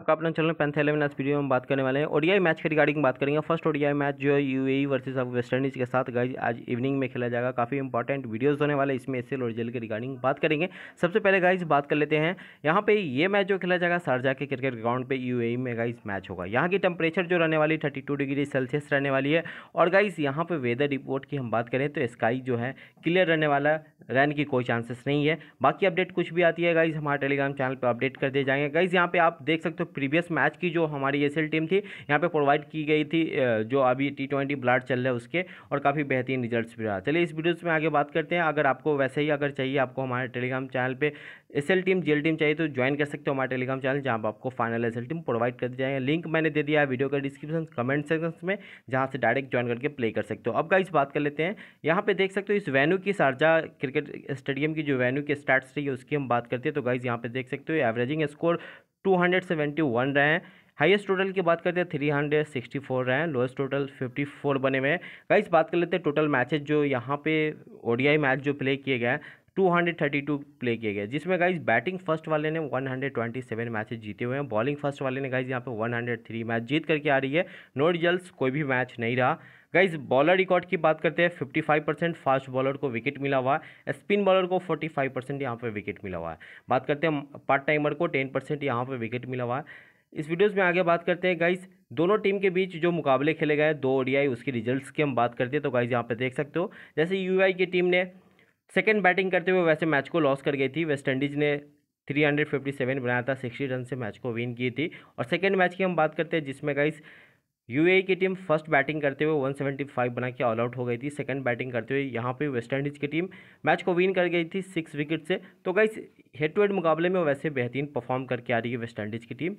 आपका अपना channel eleven S video में बात करने वाले हैं ओडीआई मैच के रिगार्डिंग बात करेंगे फर्स्ट ओडीआई मैच जो है UAE versus of West Indies के साथ गाइज आज इवनिंग में खेला जाएगा काफ़ी इंपॉर्टेंट वीडियोस होने वाले इसमें एस एल के रिगार्डिंग बात करेंगे सबसे पहले गाइज बात कर लेते हैं यहाँ पे ये मैच जो खेला जाएगा शारजा के क्रिकेट ग्राउंड पर यू में गाइज मैच होगा यहाँ की टेम्परेचर जो रहने वाली थर्टी डिग्री सेल्सियस रहने वाली है और गाइज यहाँ पर वेदर रिपोर्ट की हम बात करें तो स्काई जो है क्लियर रहने वाला रहने की कोई चांसेस नहीं है बाकी अपडेट कुछ भी आती है गाइज हमारे टेलीग्राम चैनल पर अपडेट कर दिए जाएंगे गाइज यहाँ पर आप देख सकते हो प्रीवियस मैच की जो हमारी एस टीम थी यहाँ पे प्रोवाइड की गई थी जो अभी टी ट्वेंटी ब्लाड चल रहा है उसके और काफ़ी बेहतरीन रिजल्ट भी रहा चलिए इस वीडियोज़ में आगे बात करते हैं अगर आपको वैसे ही अगर चाहिए आपको हमारे टेलीग्राम चैनल पर एस टीम जी टीम चाहिए तो ज्वाइन कर सकते हो हमारे टेलीग्राम चैनल जहाँ पर आपको फाइनल एस टीम प्रोवाइड कर दी जाएंगे लिंक मैंने दे दिया है वीडियो का डिस्क्रिप्शन कमेंट सेक्शन में जहाँ से डायरेक्ट ज्वाइन करके प्ले कर सकते हो अब गाइस बात कर लेते हैं यहाँ पे देख सकते हो इस वेन्यू की शारजा क्रिकेट स्टेडियम की जो वेन्यू की स्टार्ट रही है उसकी हम बात करते हैं तो गाइज यहाँ पे देख सकते हो एवरेजिंग स्कोर 271 रहे हैं हाईएस्ट टोटल की बात करते हैं थ्री हंड्रेड सिक्सटी फोर रहे हैं लोएस्ट टोटल फिफ्टी फोर बने हुए हैं गाइस बात कर लेते हैं टोटल मैचेज जो यहाँ पे ओडीआई मैच जो प्ले किए गए हैं 232 प्ले किए गए जिसमें गाइज बैटिंग फर्स्ट वाले ने 127 मैचेस जीते हुए हैं बॉलिंग फर्स्ट वाले ने गाइज यहाँ पे 103 मैच जीत करके आ रही है नो रिजल्ट कोई भी मैच नहीं रहा गाइज बॉलर रिकॉर्ड की बात करते हैं फाइव परसेंट फास्ट बॉलर को विकेट मिला हुआ है स्पिन बॉलर को फाइव परसेंट यहाँ पर विकेट मिला हुआ है बात करते हैं पार्ट टाइमर को टेन परसेंट यहाँ पर विकेट मिला हुआ है इस वीडियोज़ में आगे बात करते हैं गाइज दोनों टीम के बीच जो मुकाबले खेले गए दो ओडीआई उसके रिजल्ट्स की हम बात करते हैं तो गाइज यहाँ पर देख सकते हो जैसे यू की टीम ने सेकेंड बैटिंग करते हुए वैसे मैच को लॉस कर गई थी वेस्ट इंडीज़ ने 357 बनाया था 60 रन से मैच को विन की थी और सेकेंड मैच की हम बात करते हैं जिसमें गाइस यूएई e की टीम फर्स्ट बैटिंग करते हुए 175 बना के ऑल आउट हो गई थी सेकंड बैटिंग करते हुए यहाँ पे वेस्ट इंडीज़ की टीम मैच को विन कर गई थी सिक्स विकेट से तो गाइस हेड टू हेड मुकाबले में वैसे बेहतरीन परफॉर्म करके आ रही है वेस्ट इंडीज़ की टीम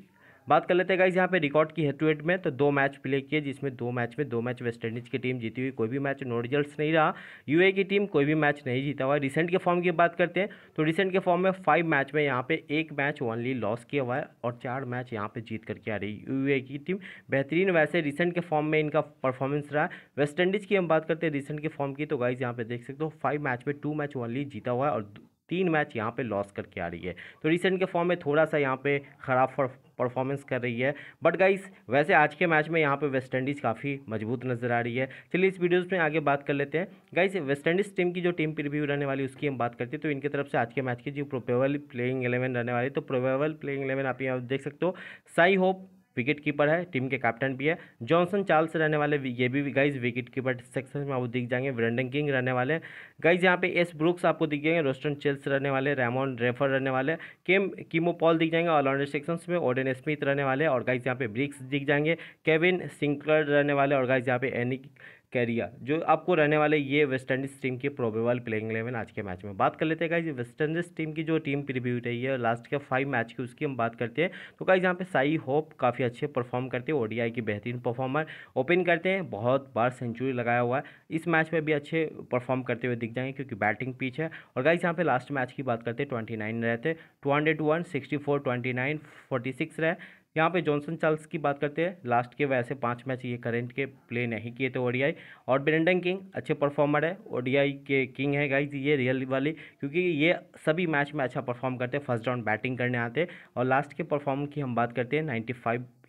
बात कर लेते हैं गाइज यहाँ पे रिकॉर्ड की हेड टू हेड में तो दो मैच प्ले किए जिसमें दो मैच में दो मैच वेस्ट इंडीज़ की टीम जीती हुई कोई भी मैच नो रिजल्ट नहीं रहा यूए की टीम कोई भी मैच नहीं जीता हुआ रिसेंट के फॉर्म की बात करते हैं तो रिसेंट के फॉर्म में फाइव मैच में यहाँ पे एक मैच ओनली लॉस किया हुआ है और चार मैच यहाँ पे जीत करके आ रही यू की टीम बेहतरीन वैसे रिसेंट के फॉर्म में इनका परफॉर्मेंस रहा है वेस्ट इंडीज़ की हम बात करते हैं रिसेंट के फॉर्म की तो गाइज यहाँ पे देख सकते हो फाइव मैच में टू मैच ओनली जीता हुआ है और तीन मैच यहाँ पे लॉस करके आ रही है तो रिसेंट के फॉर्म में थोड़ा सा यहाँ पे खराब परफॉर्मेंस कर रही है बट गाइस वैसे आज के मैच में यहाँ पे वेस्ट इंडीज़ काफ़ी मजबूत नजर आ रही है चलिए इस वीडियोज़ में आगे बात कर लेते हैं गाइस वेस्ट इंडीज़ टीम की जो टीम प्रिव्यू रहने वाली उसकी हम बात करते हैं तो इनकी तरफ से आज के मैच की जो प्रोबेबल प्लेइंग एलेवन रहने वाली तो प्रोबेबल प्लेइंग एलेवन आप यहाँ देख सकते हो साई होप विकेट कीपर है टीम के कैप्टन भी है जॉनसन चार्ल्स रहने वाले ये भी गाइज विकेट कीपर सेक्शन में आपको दिख जाएंगे ब्रेंडन किंग रहने वाले गाइज यहाँ पे एस ब्रुक्स आपको दिख जाएंगे रोस्टन चेल्स रहने वाले रेमोन रेफर रहने वाले केम कीमो पॉल दिख जाएंगे ऑलराउंडर सेक्शन में ओडेन स्मिथ रहने वाले और गाइज यहाँ पे ब्रिक्स दिख जाएंगे केविन सिंकलर रहने वाले और गाइज यहाँ पे एनिक कैरिया जो आपको रहने वाले ये वेस्ट इंडीज़ टीम के प्रोबेबल प्लेइंग इलेवन आज के मैच में बात कर लेते हैं गाइज वेस्ट इंडीज़ टीम की जो टीम प्रीव्यू रही है लास्ट के फाइव मैच की उसकी हम बात करते हैं तो गाइज यहाँ पे साई होप काफ़ी अच्छे परफॉर्म करते हैं ओडीआई की बेहतरीन परफॉर्मर ओपन करते हैं बहुत बार सेंचुरी लगाया हुआ है इस मैच में भी अच्छे परफॉर्म करते हुए दिख जाएंगे क्योंकि बैटिंग पिच है और गाइज यहाँ पे लास्ट मैच की बात करते हैं ट्वेंटी नाइन रहे थे two hundred one sixty four twenty nine forty six रहे यहाँ पे जॉनसन चार्ल्स की बात करते हैं लास्ट के वैसे पाँच मैच ये करेंट के प्ले नहीं किए थे ओडीआई और ब्रेंडन किंग अच्छे परफॉर्मर है ओडीआई के किंग है गाइज ये रियल वाली क्योंकि ये सभी मैच में अच्छा परफॉर्म करते हैं फर्स्ट राउंड बैटिंग करने आते हैं और लास्ट के परफॉर्म की हम बात करते हैं नाइन्टी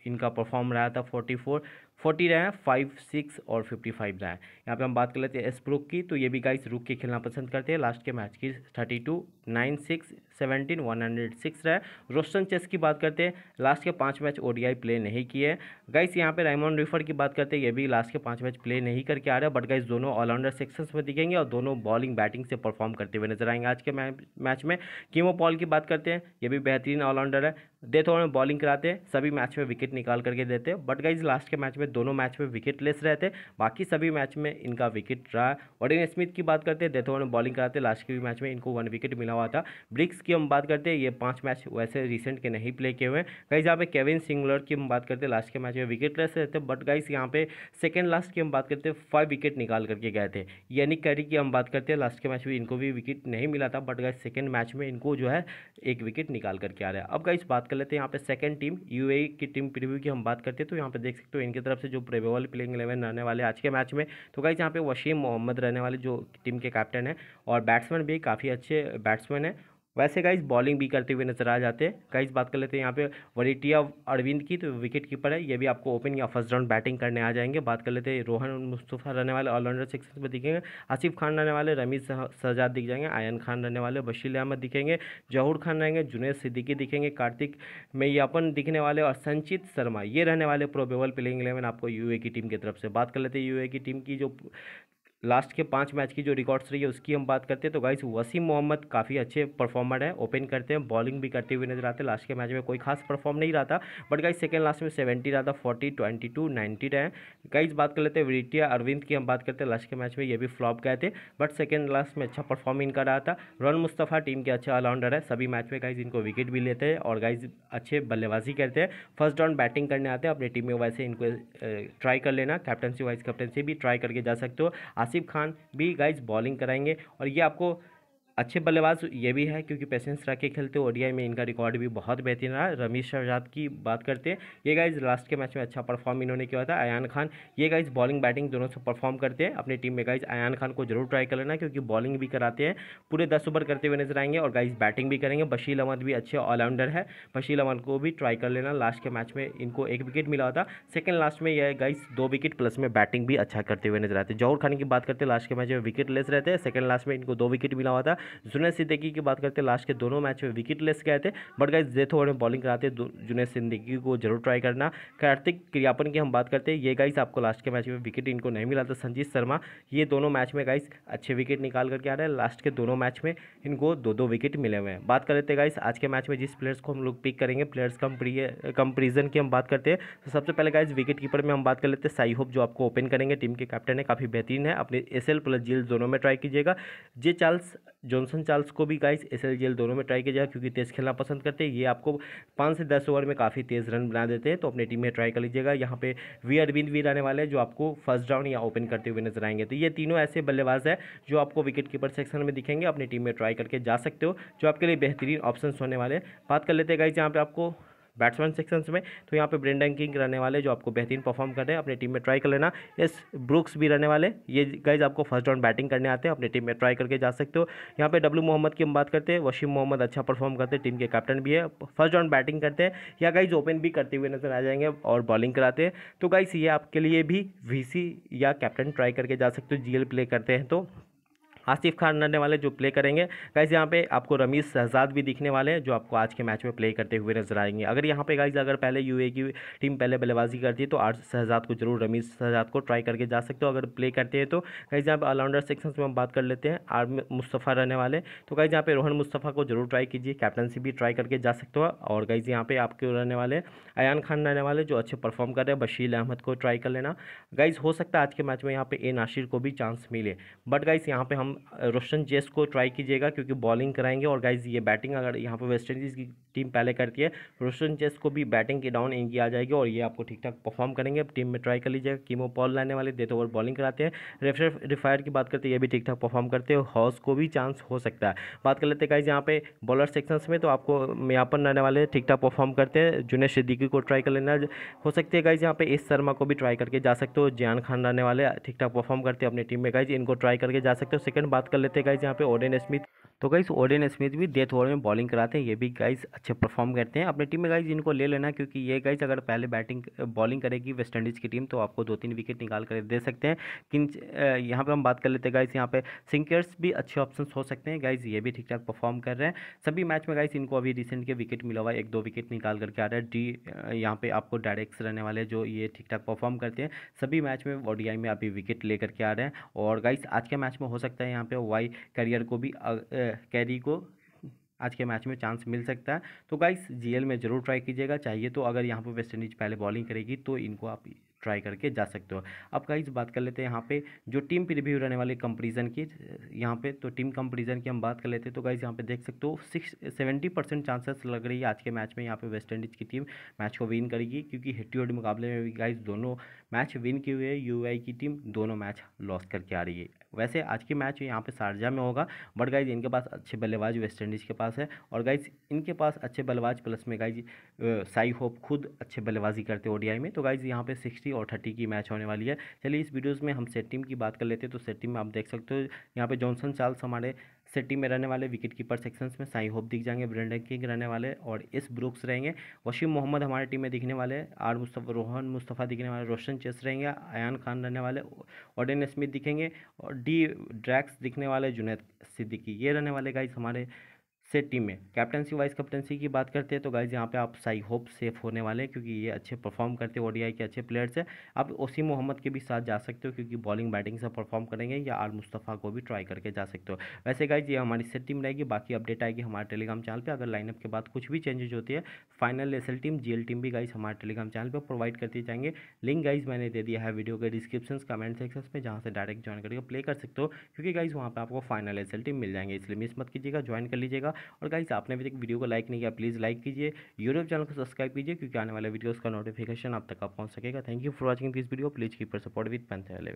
इनका परफॉर्म रहा था फोर्टी फोर फोर्टी रहा है फाइव सिक्स और फिफ्टी फाइव रहा है यहाँ पे हम बात कर लेते हैं स्प्रुक की तो ये भी गाइस रुक के खेलना पसंद करते हैं लास्ट के मैच की thirty two nine six seventeen one hundred six रहा है रोस्टन चेस की बात करते हैं लास्ट के पाँच मैच ओडीआई प्ले नहीं किए गाइस यहाँ पे रायमोन रिफर की बात करते हैं ये भी लास्ट के पाँच मैच प्ले नहीं करके आ रहे बट गाइस दोनों ऑलराउंडर सेक्शन में दिखेंगे और दोनों बॉलिंग बैटिंग से परफॉर्म करते हुए नजर आएंगे आज के मैच में कीमो पॉल की बात करते हैं ये भी बेहतरीन ऑलराउंडर है देते ओवर बॉलिंग कराते हैं सभी मैच में विकेट निकाल करके देते हैं बट गाइज लास्ट के मैच में दोनों मैच में विकेट लेस रहे थे बाकी सभी मैच में इनका विकेट रहा ऑडिन स्मिथ की बात करते हैं देथोवन बॉलिंग कराते लास्ट के भी मैच में इनको वन विकेट मिला हुआ था ब्रिक्स की हम बात करते हैं ये पाँच मैच वैसे रिसेंट के नहीं प्ले किए हुए हैं गाइज यहाँ पे केविन सिंगलर की हम बात करते हैं लास्ट के मैच में विकेट लेस रहते बट गाइस यहाँ पे सेकेंड लास्ट की हम बात करते हैं फाइव विकेट निकाल करके गए थे यानी कैरी की हम बात करते हैं लास्ट के मैच में इनको भी विकेट नहीं मिला था बट गाइज सेकेंड मैच में इनको जो है एक विकेट निकाल करके आ रहा है अब गाइस बात कर लेते हैं यहाँ पे सेकेंड टीम यू की टीम प्रिव्यू की हम बात करते हैं तो यहाँ पे देख सकते हो इनकी तरफ से जो प्रेबेबल प्लेइंग इलेवन रहने वाले आज के मैच में तो गाइज यहाँ पे वशीम मोहम्मद रहने वाले जो टीम के कैप्टन हैं और बैट्समैन भी काफ़ी अच्छे बैट्समैन हैं वैसे गाइज बॉलिंग भी करते हुए नजर आ जाते हैं गाइज बात कर लेते हैं यहाँ पे वरीटिया अरविंद की तो विकेट कीपर है ये भी आपको ओपन या फर्स्ट राउंड बैटिंग करने आ जाएंगे बात कर लेते हैं रोहन मुस्तफ़ा रहने वाले ऑलराउंडर सेक्शन में दिखेंगे आसिफ खान रहने वाले रमीज सजाद दिख जाएंगे आयन खान रहने वाले बशील अहमद दिखेंगे जहूर खान रहेंगे जुनेद सिद्दीकी दिखेंगे कार्तिक मैयापन दिखने वाले और संचित शर्मा ये रहने वाले प्रोबेबल प्लेइंग इलेवन आपको यू e की टीम की तरफ से बात कर लेते हैं यू e की टीम की जो लास्ट के पाँच मैच की जो रिकॉर्ड्स रही है उसकी हम बात करते हैं तो गाइस वसीम मोहम्मद काफ़ी अच्छे परफॉर्मर है ओपन करते हैं बॉलिंग भी करते हुए नजर आते हैं लास्ट के मैच में कोई खास परफॉर्म नहीं रहा था बट गाइस सेकेंड लास्ट में सेवेंटी रहा था फोर्टी ट्वेंटी टू नाइन्टी रहे गाइस बात कर लेते हैं विटिया अरविंद की हम बात करते हैं लास्ट के मैच में ये भी फ्लॉप गए थे बट सेकेंड लास्ट में अच्छा परफॉर्म इनका रहा था रन मुस्तफ़ा टीम के अच्छे ऑलराउंडर है सभी मैच में गाइज इनको विकेट भी लेते हैं और गाइज अच्छे बल्लेबाजी करते हैं फर्स्ट राउंड बैटिंग करने आते हैं अपनी टीम में वैसे इनको ट्राई कर लेना कैप्टनसी वाइस कैप्टनसी भी ट्राई करके जा सकते हो आसिफ खान भी गाइज बॉलिंग कराएंगे और ये आपको अच्छे बल्लेबाज ये भी है क्योंकि पेशेंस रख के खेलते ओडीआई में इनका रिकॉर्ड भी बहुत बेहतरीन रहा रमीश शहजाद की बात करते हैं ये गाइज लास्ट के मैच में अच्छा परफॉर्म इन्होंने किया था अयान खान ये गाइज बॉलिंग बैटिंग दोनों से परफॉर्म करते हैं अपनी टीम में गाइज अयान खान को जरूर ट्राई कर लेना क्योंकि बॉलिंग भी कराते हैं पूरे दस ओवर करते हुए नजर आएंगे और गाइज बैटिंग भी करेंगे बशील अहमद भी अच्छे ऑलराउंडर है बशील अहमद को भी ट्राई कर लेना लास्ट के मैच में इनको एक विकेट मिला था सेकेंड लास्ट में यह गाइज दो विकेट प्लस में बैटिंग भी अच्छा करते हुए नजर आते जौहर खान की बात करते हैं लास्ट के मैच में विकेट लेस रहते हैं सेकेंड लास्ट में इनको दो विकेट मिला हुआ था जुनेद सिद्दीकी की बात करते हैं लास्ट के दोनों मैच में विकेट लेस गए थे बट गाइज जेथ ओवर में बॉलिंग कराते जुनेद सिद्दीकी को जरूर ट्राई करना कार्तिक क्रियापन की हम बात करते हैं ये गाइस आपको लास्ट के मैच में विकेट इनको नहीं मिला था संजीत शर्मा ये दोनों मैच में गाइस अच्छे विकेट निकाल करके आ रहे हैं लास्ट के दोनों मैच में इनको दो दो विकेट मिले हुए हैं बात कर लेते हैं गाइस आज के मैच में जिस प्लेयर्स को हम लोग पिक करेंगे प्लेयर्स प्रीजन की हम बात करते हैं तो सबसे पहले गाइस विकेट कीपर में हम बात कर लेते हैं साई होप जो आपको ओपन करेंगे टीम के कैप्टन है काफ़ी बेहतरीन है अपने एस एल प्लस जील दोनों में ट्राई कीजिएगा जे चार्ल्स जॉनसन चार्ल्स को भी गाइस एस एल दोनों में ट्राई किया जाए क्योंकि तेज़ खेलना पसंद करते हैं ये आपको पाँच से दस ओवर में काफ़ी तेज़ रन बना देते हैं तो अपनी टीम में ट्राई कर लीजिएगा यहाँ पे वी अरविंद वीर आने वाले हैं जो आपको फर्स्ट राउंड या ओपन करते हुए नजर आएंगे तो ये तीनों ऐसे बल्लेबाज है जो आपको विकेट कीपर सेक्शन में दिखेंगे अपनी टीम में ट्राई करके जा सकते हो जो आपके लिए बेहतरीन ऑप्शन होने वाले बात कर लेते हैं गाइज यहाँ पर आपको बैट्समैन सेक्शंस में तो यहाँ पे ब्रेंडन किंग रहने वाले जो आपको बेहतरीन परफॉर्म कर रहे हैं अपनी टीम में ट्राई कर लेना यस ब्रुक्स भी रहने वाले ये गाइज आपको फर्स्ट राउंड बैटिंग करने आते हैं अपनी टीम में ट्राई करके जा सकते हो यहाँ पे डब्ल्यू मोहम्मद की हम बात करते हैं वशीम मोहम्मद अच्छा परफॉर्म करते हैं टीम के कैप्टन भी है फर्स्ट राउंड बैटिंग करते हैं या गाइज ओपन भी करते हुए नजर आ जाएंगे और बॉलिंग कराते हैं तो गाइज ये आपके लिए भी वी या कैप्टन ट्राई करके जा सकते हो जी प्ले करते हैं तो आसिफ खान रहने वाले जो प्ले करेंगे गाइज यहाँ पे आपको रमीज़ शहजाद भी दिखने वाले हैं जो आपको आज के मैच में प्ले करते हुए नजर आएंगे अगर यहाँ पे गाइज अगर पहले यू की टीम पहले बल्लेबाजी करती है तो आज शहजाद को जरूर रमीज़ शहजाद को ट्राई करके जा सकते हो अगर प्ले करते हैं तो गाइज यहाँ पे ऑलराउंडर सेक्शन में हम बात कर लेते हैं आर मुस्तफ़ा रहने वाले तो गाइज यहाँ पे रोहन मुस्तफ़ा को जरूर ट्राई कीजिए कैप्टनसी भी ट्राई करके जा सकते हो और गाइज यहाँ पे आपके रहने वाले अयान खान रहने वाले जो अच्छे परफॉर्म कर रहे हैं बशील अहमद को ट्राई कर लेना गाइज हो सकता है आज के मैच में यहाँ पे ए नाशिर को भी चांस मिले बट गाइज यहाँ पे हम रोशन जेस को ट्राई कीजिएगा क्योंकि बॉलिंग कराएंगे और गाइज ये बैटिंग अगर यहाँ पर वेस्ट इंडीज़ की टीम पहले करती है रोशन जेस को भी बैटिंग की डाउन इनकी आ जाएगी और ये आपको ठीक ठाक परफॉर्म करेंगे टीम में ट्राई कर लीजिएगा कीमो पॉल लाने वाले देते ओवर बॉलिंग कराते हैं रेफर रिफायर की बात करते हैं ये भी ठीक ठाक परफॉर्म करते हैं हॉस को भी चांस हो सकता है बात कर लेते हैं गाइज यहाँ पे बॉलर सेक्शन में तो आपको मियापन रहने वाले ठीक ठाक परफॉर्म करते हैं जुनेद सिद्दीकी को ट्राई कर लेना हो सकती है गाइज यहाँ पे एस शर्मा को भी ट्राई करके जा सकते हो जियान खान रहने वाले ठीक ठाक परफॉर्म करते हैं अपनी टीम में गाइज इनको ट्राई करके जा सकते हो सेकंड बात कर लेते हैं गाइज यहाँ पे ओडेन स्मिथ तो गाइस ओडेन स्मिथ भी डेथ ओवर में बॉलिंग कराते हैं ये भी गाइस अच्छे परफॉर्म करते हैं अपने टीम में गाइस इनको ले लेना क्योंकि ये गाइस अगर पहले बैटिंग बॉलिंग करेगी वेस्ट इंडीज़ की टीम तो आपको दो तीन विकेट निकाल कर दे सकते हैं किन यहाँ पर हम बात कर लेते हैं गाइस यहाँ पे सिंकर्स भी अच्छे ऑप्शन हो सकते हैं गाइज ये भी ठीक ठाक परफॉर्म कर रहे हैं सभी मैच में गाइस इनको अभी रिसेंट के विकेट मिला हुआ एक दो विकेट निकाल करके आ रहा है डी यहाँ पर आपको डायरेक्ट रहने वाले जो ये ठीक ठाक परफॉर्म करते हैं सभी मैच में ओडीआई में अभी विकेट लेकर के आ रहे हैं और गाइस आज के मैच में हो सकता है यहाँ पर वाई करियर को भी कैरी को आज के मैच में चांस मिल सकता है तो गाइस जीएल में ज़रूर ट्राई कीजिएगा चाहिए तो अगर यहाँ पर वेस्ट इंडीज पहले बॉलिंग करेगी तो इनको आप ट्राई करके जा सकते हो अब कहीं बात कर लेते हैं यहाँ पे जो टीम रिव्यू रहने वाली कंपेरिजन की यहाँ पे तो टीम कंपेरिजन की हम बात कर लेते हैं तो गाइज यहाँ पे देख सकते हो सिक्स सेवेंटी परसेंट चांसेस लग रही है आज के मैच में यहाँ पे वेस्ट इंडीज़ की टीम मैच को विन करेगी क्योंकि हेड टू मुकाबले में भी गाइज दोनों मैच विन किए हुए यू की टीम दोनों मैच लॉस करके आ रही है वैसे आज की मैच यहाँ पे शारजा में होगा बट गाइज इनके पास अच्छे बल्लेबाज वेस्ट इंडीज़ के पास है और गाइज इनके पास अच्छे बल्लेबाज प्लस में गाइज साई होप खुद अच्छे बल्लेबाजी करते ओडीआई में तो गाइज यहाँ पे सिक्सटी और थर्टी की मैच होने वाली है चलिए इस वीडियोज़ में हम सेट टीम की बात कर लेते हैं तो सेट टीम में आप देख सकते हो यहाँ पे जॉनसन चार्ल्स हमारे सेट टीम में रहने वाले विकेट कीपर सेक्शंस में साई होप दिख जाएंगे ब्रेंडन किंग रहने वाले और इस ब्रुक्स रहेंगे वशीम मोहम्मद हमारे टीम में दिखने वाले आर मुस्तफ़ा रोहन मुस्तफ़ा दिखने वाले रोशन चेस रहेंगे अयान खान रहने वाले ऑडेन स्मिथ दिखेंगे और डी ड्रैक्स दिखने वाले जुनेद सिद्दीकी ये रहने वाले गाइस हमारे से टीम में कैप्टनसी वाइस कैप्टनसी की बात करते हैं तो गाइज यहाँ पे आप साई होप सेफ होने वाले हैं क्योंकि ये अच्छे परफॉर्म करते हैं ओडीआई के अच्छे प्लेयर्स हैं आप ओसी मोहम्मद के भी साथ जा सकते हो क्योंकि बॉलिंग बैटिंग से परफॉर्म करेंगे या आर मुस्तफ़ा को भी ट्राई करके जा सकते हो वैसे गाइज ये हमारी सेट टीम रहेगी बाकी अपडेट आएगी हमारे टेलीग्राम चैनल पर अगर लाइनअप के बाद कुछ भी चेंजेज होती है final S team G team भी गाइज हमारे टेलीग्राम चैनल पर प्रोवाइड करते जाएंगे लिंक गाइज मैंने दे दिया है वीडियो के डिस्क्रिप्शन कमेंट सेक्शन में जहाँ से डायरेक्ट ज्वाइन करके प्ले कर सकते हो क्योंकि गाइज वहाँ पर आपको फाइनल एस टीम मिल जाएंगे इसलिए मिस मत कीजिएगा ज्वाइन कर लीजिएगा और गाइस आपने अभी तक वीडियो को लाइक नहीं किया प्लीज़ लाइक कीजिए यूट्यूब चैनल को सब्सक्राइब कीजिए क्योंकि आने वाले वीडियोज़ का नोटिफिकेशन आप तक पहुँच सकेगा thank you for watching this video please keep your support with पंथ